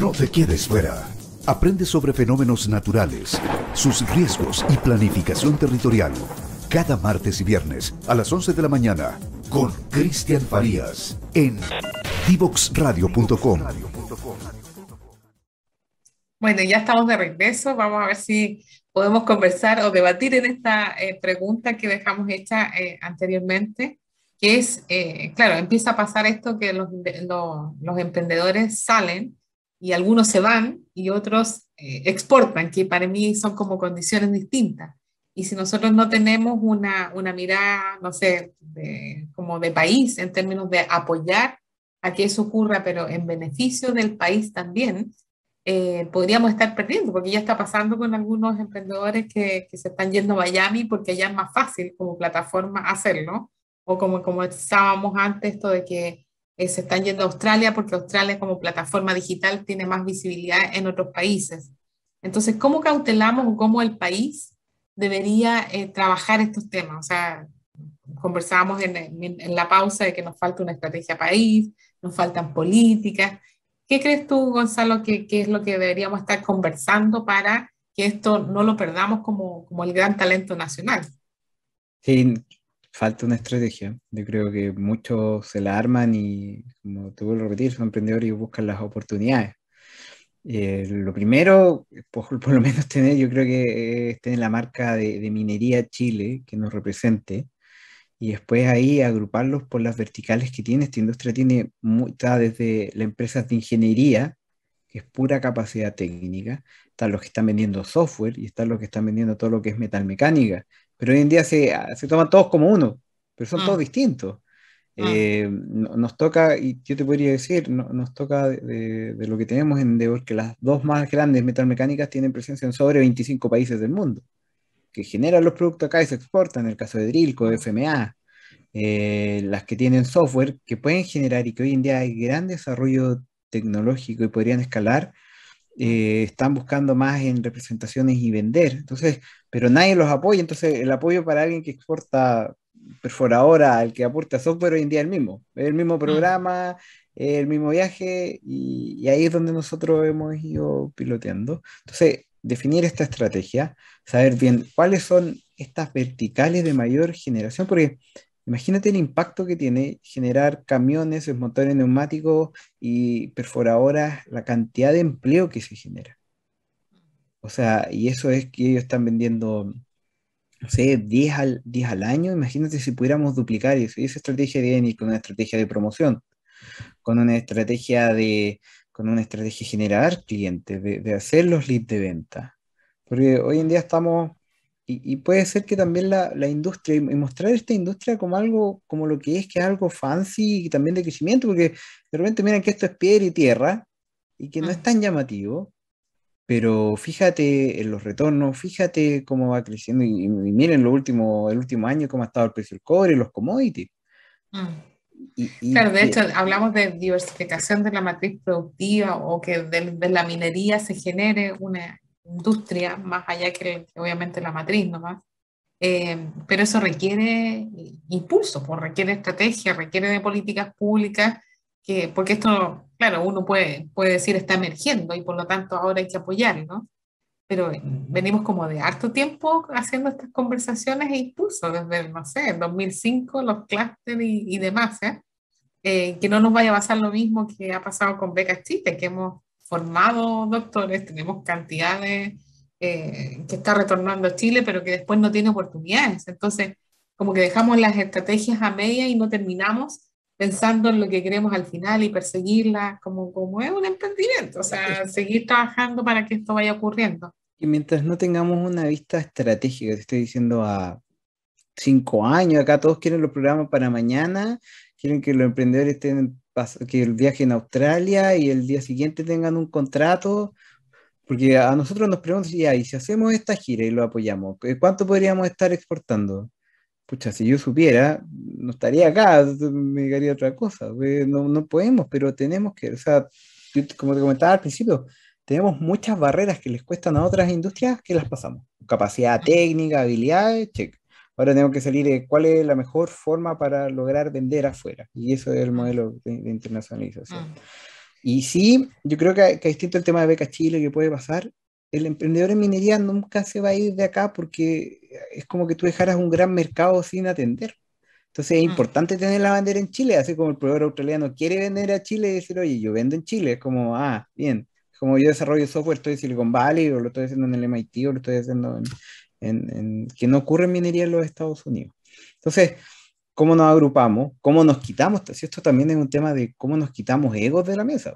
No te quedes fuera. Aprende sobre fenómenos naturales, sus riesgos y planificación territorial. Cada martes y viernes a las 11 de la mañana con Cristian Farías en divoxradio.com. Bueno, ya estamos de regreso. Vamos a ver si podemos conversar o debatir en esta eh, pregunta que dejamos hecha eh, anteriormente, que es, eh, claro, empieza a pasar esto que los emprendedores salen y algunos se van y otros eh, exportan, que para mí son como condiciones distintas. Y si nosotros no tenemos una, mirada, no sé, como de país en términos de apoyar a que eso ocurra, pero en beneficio del país también, eh, podríamos estar perdiendo, porque ya está pasando con algunos emprendedores que, se están yendo a Miami porque allá es más fácil como plataforma hacerlo, o como, como estábamos antes, esto de que eh, se están yendo a Australia porque Australia como plataforma digital tiene más visibilidad en otros países. Entonces, ¿cómo cautelamos o cómo el país debería eh, trabajar estos temas? O sea, conversábamos en, la pausa de que nos falta una estrategia país, nos faltan políticas. ¿Qué crees tú, Gonzalo, que, es lo que deberíamos estar conversando para que esto no lo perdamos como, como el gran talento nacional? Sí, falta una estrategia. Yo creo que muchos se la arman y, como te vuelvo a repetir, son emprendedores y buscan las oportunidades. Eh, lo primero, por, lo menos tener, yo creo que es tener la marca de, de, minería Chile que nos represente y después ahí agruparlos por las verticales que tiene. Esta industria tiene está desde las empresas de ingeniería, que es pura capacidad técnica, están los que están vendiendo software y están los que están vendiendo todo lo que es metalmecánica, pero hoy en día se, ah, se toman todos como uno, pero son todos mm. distintos. Mm. Eh, nos toca, y yo te podría decir, nos toca de, lo que tenemos en Endeavor, que las dos más grandes metalmecánicas tienen presencia en sobre 25 países del mundo, que generan los productos acá y se exportan, en el caso de Drilco, de FMA, eh, las que tienen software que pueden generar y que hoy en día hay gran desarrollo tecnológico y podrían escalar eh, están buscando más en representaciones y vender, entonces, pero nadie los apoya, entonces el apoyo para alguien que exporta perforadora al que aporta software hoy en día es el mismo, es el mismo mm. programa, el mismo viaje y, y ahí es donde nosotros hemos ido piloteando. Entonces, definir esta estrategia, saber bien cuáles son estas verticales de mayor generación, porque Imagínate el impacto que tiene generar camiones, motores neumáticos y perforadoras, la cantidad de empleo que se genera. O sea, y eso es que ellos están vendiendo, no sé, 10 al, 10 al año. Imagínate si pudiéramos duplicar eso. Y esa estrategia de ENI con una estrategia de promoción, con una estrategia de, con una estrategia de generar clientes, de hacer los leads de venta. Porque hoy en día estamos y, puede ser que también la, la industria, y mostrar esta industria como algo, como lo que es, que es algo fancy y también de crecimiento, porque de repente miran que esto es piedra y tierra y que no es mm. tan llamativo, pero fíjate en los retornos, fíjate cómo va creciendo y, miren lo último, el último año cómo ha estado el precio del cobre y los commodities. Mm. Y, claro, de hecho, hablamos de diversificación de la matriz productiva o que de la minería se genere una industria, más allá que, obviamente la matriz nomás. Eh, pero eso requiere impulso, por pues, requiere estrategia, requiere de políticas públicas, que, porque esto, claro, uno puede, puede decir está emergiendo y por lo tanto ahora hay que apoyarlo, ¿no? pero venimos como de harto tiempo haciendo estas conversaciones e impulso desde, no sé, 2005, los clústeres y, demás, ¿eh? ¿eh? que no nos vaya a pasar lo mismo que ha pasado con becas chistes, que hemos formados doctores, tenemos cantidades eh, que está retornando a Chile, pero que después no tiene oportunidades. Entonces, como que dejamos las estrategias a media y no terminamos pensando en lo que queremos al final y perseguirla como, como es un emprendimiento, o sea, seguir trabajando para que esto vaya ocurriendo. Y mientras no tengamos una vista estratégica, te estoy diciendo a cinco años, acá todos quieren los programas para mañana, quieren que los emprendedores estén que el viaje en Australia y el día siguiente tengan un contrato, porque a nosotros nos preguntan, y si hacemos esta gira y lo apoyamos, eh, ¿cuánto podríamos estar exportando? Pucha, si yo supiera, no estaría acá, me llegaría otra cosa. Eh, no, no podemos, pero tenemos que, o sea, como te comentaba al principio, tenemos muchas barreras que les cuestan a otras industrias que las pasamos. Capacidad técnica, habilidades, cheque ahora tengo que salir de eh, cuál es la mejor forma para lograr vender afuera. Y eso es el mm. modelo de, internacionalización. Mm. Y sí, yo creo que, que distinto el tema de beca Chile que puede pasar. El emprendedor en minería nunca se va a ir de acá porque eh, es como que tú dejaras un gran mercado sin atender. Entonces es mm. importante tener la bandera en Chile, así como el proveedor australiano quiere vender a Chile y decir, oye, yo vendo en Chile, es como, ah, bien, como yo desarrollo software, estoy en Silicon Valley, o lo estoy haciendo en el MIT, o lo estoy haciendo en, en, que no ocurre en minería en los Estados Unidos. Entonces, ¿cómo nos agrupamos? ¿Cómo nos quitamos? esto también es un tema de cómo nos quitamos egos de la mesa.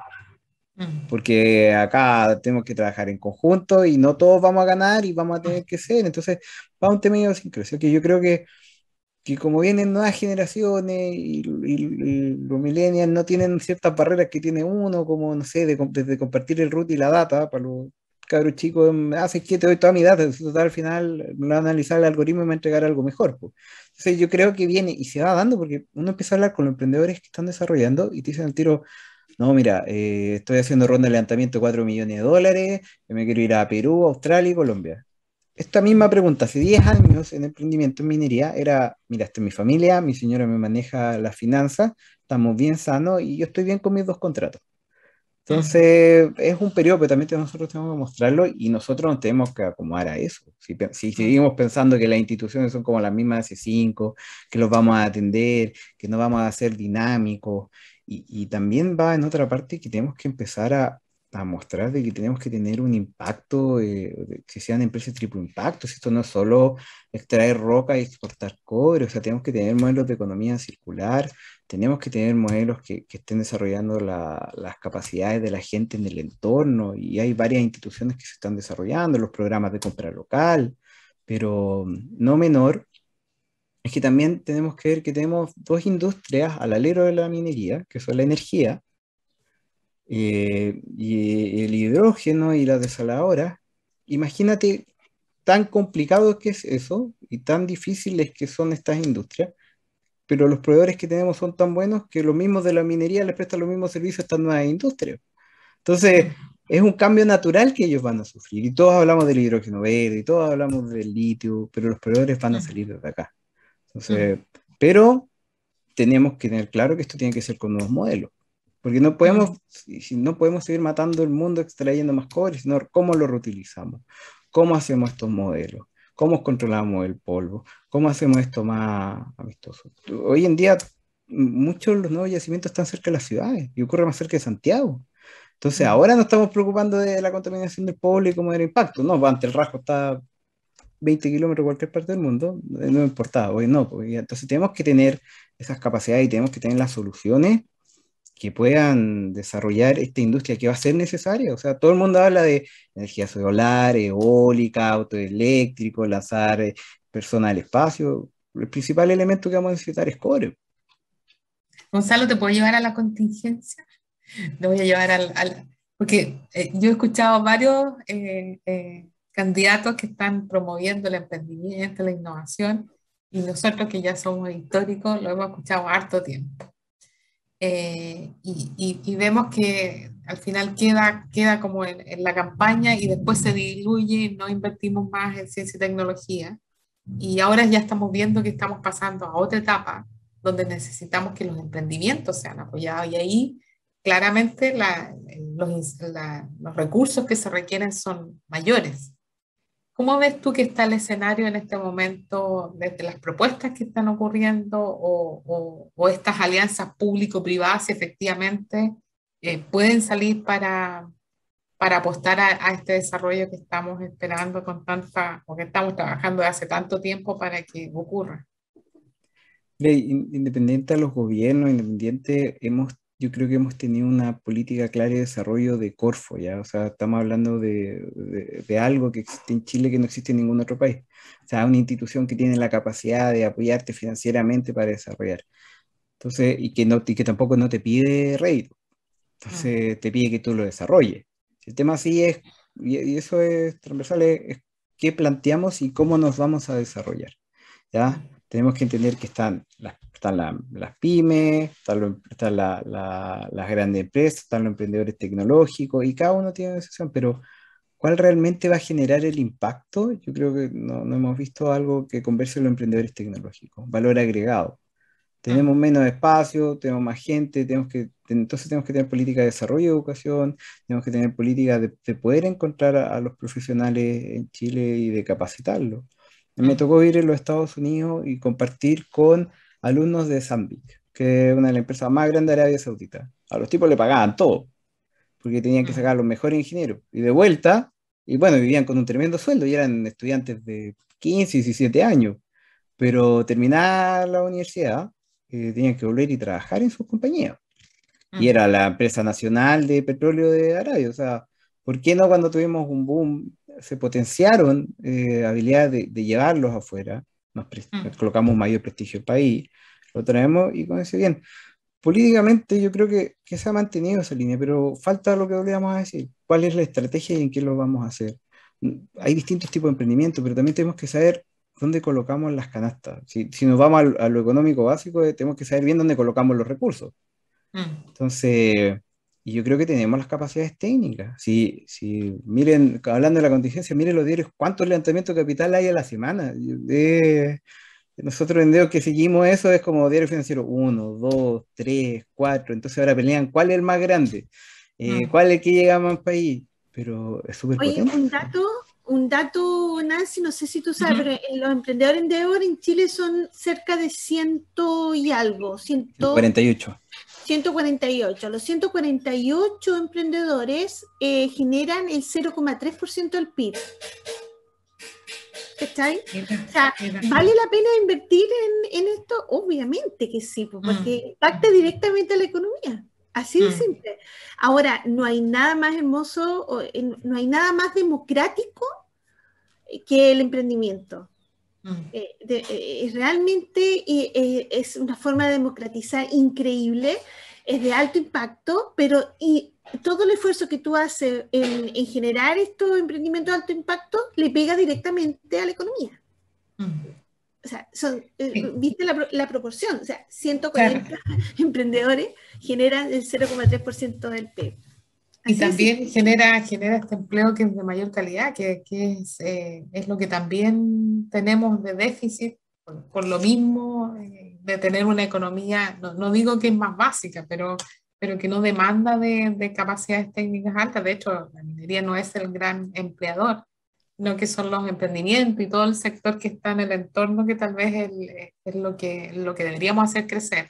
Mm. Porque acá tenemos que trabajar en conjunto y no todos vamos a ganar y vamos a tener que ser. Entonces, va un tema de que yo creo que, que como vienen nuevas generaciones y, los millennials no tienen ciertas barreras que tiene uno, como, no sé, de, compartir el root y la data para los chico chico, mm, hace ah, que te doy toda mi data, total, al final me lo va a analizar el algoritmo y me va a entregar algo mejor. Pues. Entonces yo creo que viene y se va dando porque uno empieza a hablar con los emprendedores que están desarrollando y te dicen al tiro, no, mira, eh, estoy haciendo ronda de levantamiento de 4 millones de dólares, yo me quiero ir a Perú, Australia y Colombia. Esta misma pregunta, hace 10 años en emprendimiento en minería, era, mira, esta es mi familia, mi señora me maneja las finanzas, estamos bien sanos y yo estoy bien con mis dos contratos. Entonces, es un periodo, pero también nosotros tenemos que mostrarlo y nosotros nos tenemos que acomodar a eso. Si, seguimos pensando que las instituciones son como las mismas hace cinco, que los vamos a atender, que no vamos a ser dinámicos, y también va en otra parte que tenemos que empezar a, a mostrar de que tenemos que tener un impacto, eh, que sean empresas triple impacto. Esto no es solo extraer roca y exportar cobre, o sea, tenemos que tener modelos de economía circular, tenemos que tener modelos que, que estén desarrollando las capacidades de la gente en el entorno, y hay varias instituciones que se están desarrollando, los programas de compra local, pero no menor. Es que también tenemos que ver que tenemos dos industrias al alero de la minería, que son la energía, eh, y el hidrógeno y la desaladora imagínate tan complicado que es eso y tan difíciles que son estas industrias, pero los proveedores que tenemos son tan buenos que los mismos de la minería les prestan los mismos servicios a estas nuevas industrias. Entonces, es un cambio natural que ellos van a sufrir. Y todos hablamos del hidrógeno verde, y todos hablamos del litio, pero los proveedores van a salir de acá. Mm. pero tenemos que tener claro que esto tiene que ser con nuevos modelos. Porque no podemos, si no podemos seguir matando el mundo extrayendo más cobre, sino cómo lo reutilizamos, cómo hacemos estos modelos, cómo controlamos el polvo, cómo hacemos esto más amistoso. Hoy en día muchos de los nuevos yacimientos están cerca de las ciudades y ocurre más cerca de Santiago. Entonces ahora no estamos preocupando de la contaminación del polvo y cómo era el impacto. No, ante el rasgo está 20 kilómetros cualquier parte del mundo, eh, no importaba, hoy no. Pues, entonces tenemos que tener esas capacidades y tenemos que tener las soluciones que puedan desarrollar esta industria que va a ser necesaria. O sea, todo el mundo habla de energía solar, eólica, autoeléctrico, lanzar eh, personas al espacio. El principal elemento que vamos a necesitar es cobre. Gonzalo, ¿te puedo llevar a la contingencia? Te voy a llevar al... Porque eh, yo he escuchado varios eh, candidatos que están promoviendo el emprendimiento, la innovación, y nosotros que ya somos históricos lo hemos escuchado harto tiempo. Eh, y, vemos que al final queda, queda como en, la campaña y después se diluye, no invertimos más en ciencia y tecnología. Y ahora ya estamos viendo que estamos pasando a otra etapa donde necesitamos que los emprendimientos sean apoyados y ahí claramente los recursos que se requieren son mayores. ¿Cómo ves tú que está el escenario en este momento desde las propuestas que están ocurriendo o, estas alianzas público-privadas efectivamente eh, pueden salir para, apostar a, este desarrollo que estamos esperando con tanta o que estamos trabajando hace tanto tiempo para que ocurra? Independiente a los gobiernos, independiente, hemos yo creo que hemos tenido una política clara de desarrollo de Corfo, ¿ya? O sea, estamos hablando de, de, algo que existe en Chile que no existe en ningún otro país. O sea, una institución que tiene la capacidad de apoyarte financieramente para desarrollar. Entonces, y que, que tampoco no te pide rédito. Entonces, te pide que tú lo desarrolles. El tema sí es, y, eso es transversal, es qué planteamos y cómo nos vamos a desarrollar, ¿ya? tenemos que entender que están las, están las pymes, están, las grandes empresas, están los emprendedores tecnológicos y cada uno tiene una decisión, pero ¿cuál realmente va a generar el impacto? Yo creo que no, hemos visto algo que converse los emprendedores tecnológicos, valor agregado. Tenemos ah. menos espacio, tenemos más gente, tenemos que, entonces tenemos que tener políticas de desarrollo de educación, tenemos que tener políticas de, poder encontrar a los profesionales en Chile y de capacitarlos. Me tocó ir a los Estados Unidos y compartir con alumnos de Zambic, que es una de las empresas más grandes de Arabia Saudita. A los tipos le pagaban todo, porque tenían que mm. sacar los mejores ingenieros. Y de vuelta, y bueno, vivían con un tremendo sueldo y eran estudiantes de 15, 17 años. Pero terminar la universidad, eh, tenían que volver y trabajar en su compañía. Y mm. era la empresa nacional de petróleo de Arabia. O sea, ¿por qué no cuando tuvimos un boom se potenciaron eh, habilidades de, llevarlos afuera, nos, mm. colocamos mayor prestigio al país, lo traemos y con eso bien. Políticamente yo creo que, que, se ha mantenido esa línea, pero falta lo que volvíamos a decir, cuál es la estrategia y en qué lo vamos a hacer. Mm, hay distintos tipos de emprendimiento, pero también tenemos que saber dónde colocamos las canastas. Si, si nos vamos a, lo económico básico, eh, tenemos que saber bien dónde colocamos los recursos. Mm. Entonces, y yo creo que tenemos las capacidades técnicas. Si, miren, hablando de la contingencia, miren los diarios, cuántos levantamientos de capital hay a la semana. Eh, nosotros en que seguimos eso es como diario financiero 1, 2, 3, 4. Entonces ahora pelean cuál es el más grande, eh, mm. cuál es el que llega más país. Pero es súper potente. un dato, un dato, Nancy, no sé si tú sabes, pero eh, los emprendedores en Endeavor en Chile son cerca de ciento y algo. ciento... 48. 148. Los 148 emprendedores eh, generan el 0,3% del PIB. ¿Cachai? O ¿vale la pena invertir en, en esto? Obviamente que sí, pues, porque mm. impacta directamente a la economía. Así de mm. simple. Ahora, no hay nada más hermoso, no hay nada más democrático eh, que el emprendimiento. Mm. Eh, eh, realmente eh, es una forma de democratizar increíble, es de alto impacto, pero y todo el esfuerzo que tú haces en, generar estos emprendimientos de alto impacto le pega directamente a la economía. Mm. O sea, viste la, proporción, o sea, 140 emprendedores generan el 0,3% del PIB. E y también Genera, genera este empleo que es de mayor calidad, que, que es, eh, es, lo que también tenemos de déficit, por, lo mismo eh, de tener una economía, no, no, digo que es más básica, pero, pero que no demanda de, de, capacidades técnicas altas. De hecho, la minería no es el gran empleador, sino que son los emprendimientos y todo el sector que está en el entorno que tal vez es, es lo, que, lo que deberíamos hacer crecer.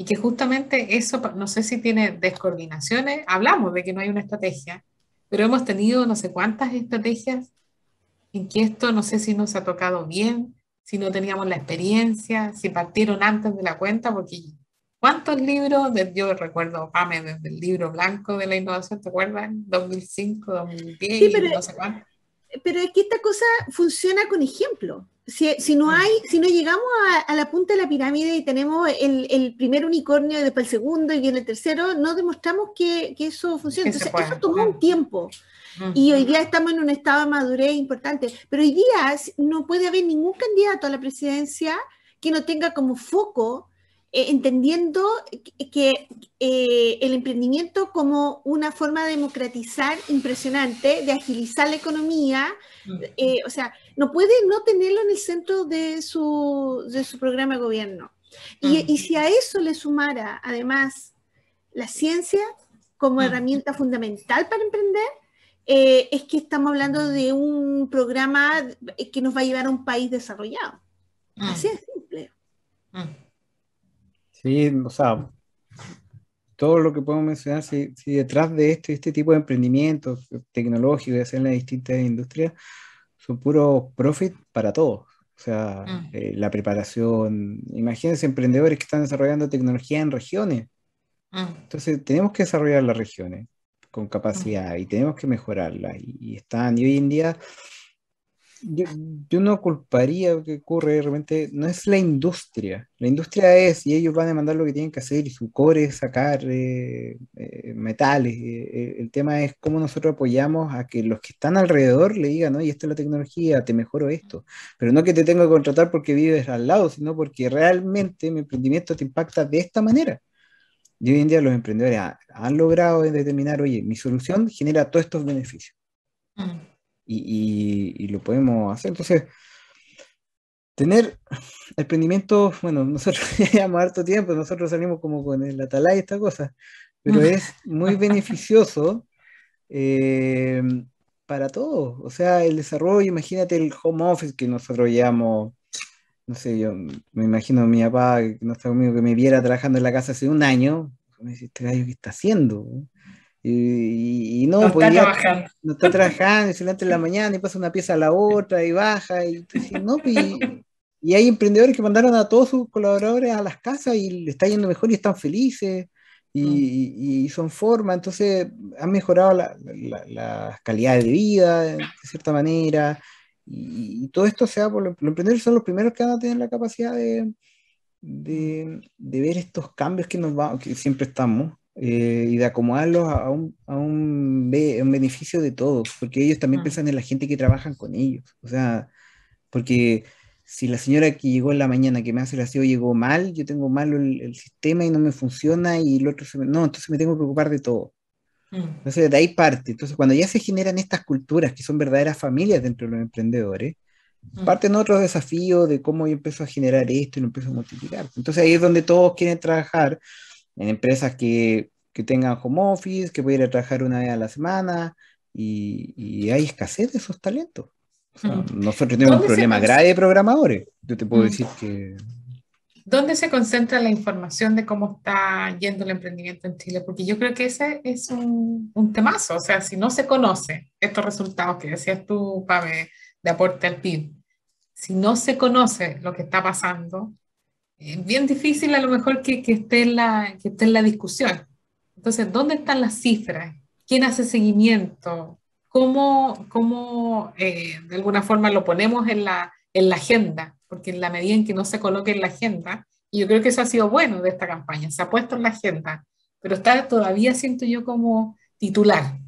Y que justamente eso, no sé si tiene descoordinaciones, hablamos de que no hay una estrategia, pero hemos tenido no sé cuántas estrategias en que esto no sé si nos ha tocado bien, si no teníamos la experiencia, si partieron antes de la cuenta, porque ¿cuántos libros? Yo recuerdo, Pame, desde el libro blanco de la innovación, ¿te acuerdas? 2005, 2010, no sé cuánto. Eh, pero es que esta cosa funciona con ejemplo. Si, no hay, si no llegamos a, la punta de la pirámide y tenemos el, primer unicornio y después el segundo y el tercero, no demostramos que, eso funciona. eso tomó un tiempo. Y hoy día estamos en un estado de madurez importante. Pero hoy día no puede haber ningún candidato a la presidencia que no tenga como foco eh, entendiendo que eh, el emprendimiento como una forma de democratizar impresionante, de agilizar la economía, eh, o sea, no puede no tenerlo en el centro de su, de su programa de gobierno. Y, y, si a eso le sumara además la ciencia como herramienta fundamental para emprender, es que estamos hablando de un programa que nos va a llevar a un país desarrollado. Así de simple. Sí, o sea, todo lo que podemos mencionar, si, detrás de este, este tipo de emprendimientos tecnológicos, en las distintas industrias, son puros profit para todos. O sea, mm. eh, la preparación, imagínense emprendedores que están desarrollando tecnología en regiones. Mm. Entonces, tenemos que desarrollar las regiones con mm. capacidad y tenemos que mejorarlas. Y, y están, y hoy en día yo, no culparía lo que ocurre realmente no es la industria, la industria es y ellos van a demandar lo que tienen que hacer y su core es sacar eh, eh, metales, eh, el tema es cómo nosotros apoyamos a que los que están alrededor le digan, y esta es la tecnología, te mejoro esto, pero no que te tengo que contratar porque vives al lado, sino porque realmente mi emprendimiento te impacta de esta manera. Y hoy en día los emprendedores han, logrado determinar, oye, mi solución genera todos estos beneficios. Mm y, lo podemos hacer. Entonces, tener emprendimiento, bueno, nosotros ya llevamos harto tiempo, nosotros salimos como con el atalay y esta cosa, pero mm. es muy beneficioso eh, para todos. O sea, el desarrollo, imagínate el home office que nosotros llevamos, no sé, yo me imagino a mi papá, que no está conmigo, que me viera trabajando en la casa hace un año, me dice, este gallo, ¿qué está haciendo? Y, no, no pues está trabajando. No está trabajando, se levanta en la mañana y pasa una pieza a la otra y baja. Y, pues, hay emprendedores que mandaron a todos sus colaboradores a las casas y le está yendo mejor y están felices y, mm. son forma. Entonces han mejorado las la, calidades de vida de cierta manera. Y, todo esto se por los, emprendedores, son los primeros que van a tener la capacidad de, ver estos cambios que, nos va, que siempre estamos eh, y de acomodarlos a un, a un, beneficio de todos, porque ellos también mm. piensan en la gente que trabajan con ellos. O sea, porque si la señora que llegó en la mañana que me hace el aseo llegó mal, yo tengo mal el, sistema y no me funciona y el otro se me... No, entonces me tengo que ocupar de todo. Mm. Entonces, de ahí parte. Entonces, cuando ya se generan estas culturas que son verdaderas familias dentro de los emprendedores, parte mm. parten otros desafíos de cómo yo empiezo a generar esto y lo empiezo a multiplicar. Entonces, ahí es donde todos quieren trabajar en empresas que, que tengan home office, que a ir a trabajar una vez a la semana, y, hay escasez de esos talentos. Nosotros tenemos un problema grave de programadores. Yo te puedo decir que... ¿Dónde se concentra la información de cómo está yendo el emprendimiento en Chile? Porque yo creo que ese es un, un temazo. O sea, si no se conoce estos resultados que decías tú, Pame, de aporte al PIB, si no se conoce lo que está pasando, bien difícil a lo mejor que, que, esté en la, que esté en la discusión. Entonces, ¿dónde están las cifras? ¿Quién hace seguimiento? ¿Cómo, cómo eh, de alguna forma lo ponemos en la, en la agenda? Porque en la medida en que no se coloque en la agenda, y yo creo que eso ha sido bueno de esta campaña, se ha puesto en la agenda, pero está todavía, siento yo, como titular.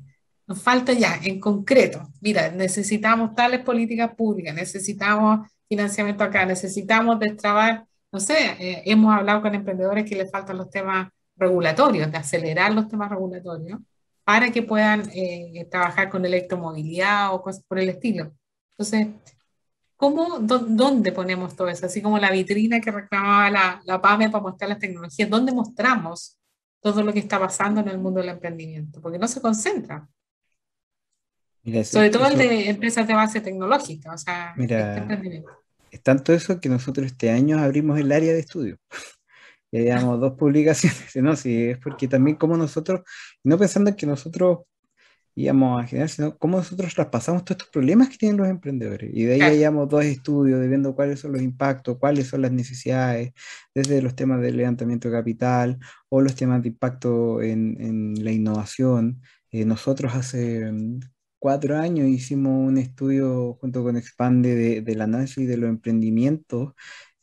Nos falta ya, en concreto, mira, necesitamos tales políticas públicas, necesitamos financiamiento acá, necesitamos destrabar no sé, eh, hemos hablado con emprendedores que les faltan los temas regulatorios, de acelerar los temas regulatorios para que puedan eh, trabajar con electromovilidad o cosas por el estilo. Entonces, ¿cómo, ¿dónde ponemos todo eso? Así como la vitrina que reclamaba la, la PAME para mostrar las tecnologías, ¿dónde mostramos todo lo que está pasando en el mundo del emprendimiento? Porque no se concentra. Sobre todo el de empresas de base tecnológica, o sea, mira, este emprendimiento. Es tanto eso que nosotros este año abrimos el área de estudio. ya llevamos dos publicaciones, ¿no? Sí, es porque también como nosotros, no pensando en que nosotros íbamos a generar, sino cómo nosotros traspasamos todos estos problemas que tienen los emprendedores. Y de ahí hallamos dos estudios de viendo cuáles son los impactos, cuáles son las necesidades, desde los temas de levantamiento de capital o los temas de impacto en, la innovación. Eh, nosotros hace mm, cuatro años hicimos un estudio junto con Expande de, del análisis de los emprendimientos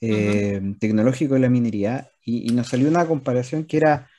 eh, tecnológicos de la minería y, nos salió una comparación que era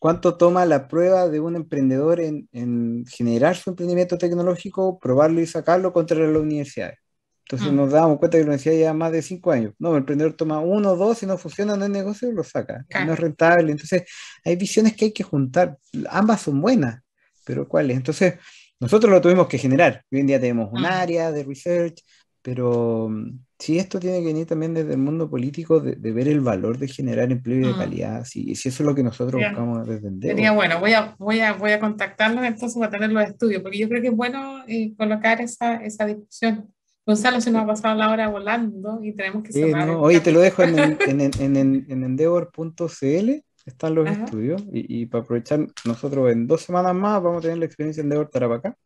cuánto toma la prueba de un emprendedor en, generar su emprendimiento tecnológico, probarlo y sacarlo contra las universidades. Entonces mm. nos dábamos cuenta que la universidad lleva más de cinco años. No, el emprendedor toma uno o dos, si no funciona, no es negocio, lo saca. No es rentable. Entonces, hay visiones que hay que juntar. Ambas son buenas, pero ¿cuáles? Entonces, nosotros lo tuvimos que generar. Hoy en día tenemos un ah. área de research, pero mm, si esto tiene que venir también desde el mundo político, de, ver el valor de generar empleo y de mm. calidad. Si, eso es lo que nosotros buscamos desde Sería bueno, voy a, voy, a, voy a contactarlos entonces para tener los estudios, porque yo creo que es bueno eh, colocar esa, esa discusión. Gonzalo, se nos ha pasado la hora volando y tenemos que cerrar. oye, te lo dejo en, en, en, en endeavor.cl están los estudios y, y, para aprovechar, nosotros en dos semanas más vamos a tener la experiencia en Debor Tarapacá,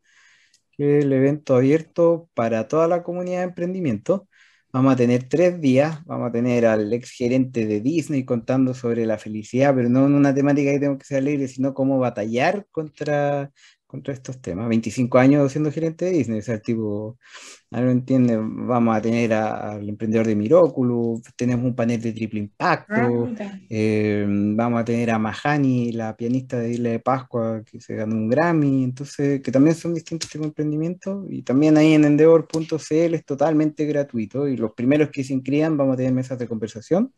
que es el evento abierto para toda la comunidad de emprendimiento. Vamos a tener tres días, vamos a tener al ex gerente de Disney contando sobre la felicidad, pero no en una temática que tengo que ser alegre, sino cómo batallar contra contra estos temas. 25 años siendo gerente de Disney, o sea, tipo, entiende, vamos a tener al emprendedor de Miróculo, tenemos un panel de triple impacto, ah, em, vamos a tener a Mahani, la pianista de Isla de Pascua, que se ganó un Grammy, entonces, que también son distintos tipos de emprendimiento y también ahí en endeavor.cl es totalmente gratuito, y los primeros que se inscriban vamos a tener mesas de conversación,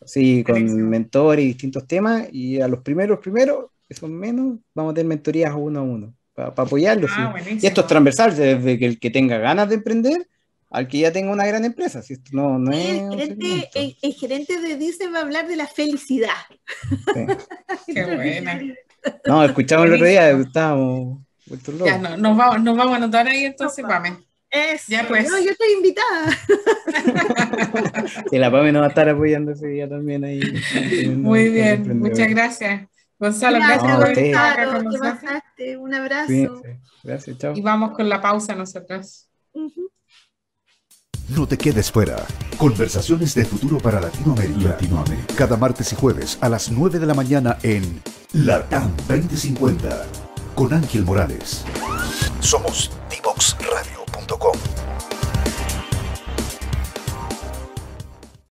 así con mentor y distintos temas, y a los primeros, primeros, son menos, vamos a tener mentorías uno a uno para, apoyarlos. Ah, y esto es transversal, desde que el que tenga ganas de emprender al que ya tenga una gran empresa. Si esto no, no es el, gerente, el, gerente de DICE va a hablar de la felicidad. Qué buena. No, escuchamos el otro día, estábamos Ya, no, nos, vamos, nos vamos a anotar ahí entonces, Pame. ya pues. No, yo estoy invitada. y la Pame nos va a estar apoyando ese día también ahí. Muy bien, muchas gracias. Gonzalo, gracias, por Gonzalo, pasaste. Un abrazo. Gracias, chao. Y vamos con la pausa nosotros. No te quedes fuera. Conversaciones de futuro para Latinoamérica. Latinoamérica. Cada martes y jueves a las 9 de la mañana en LATAM 2050 con Ángel Morales. Somos divoxradio.com.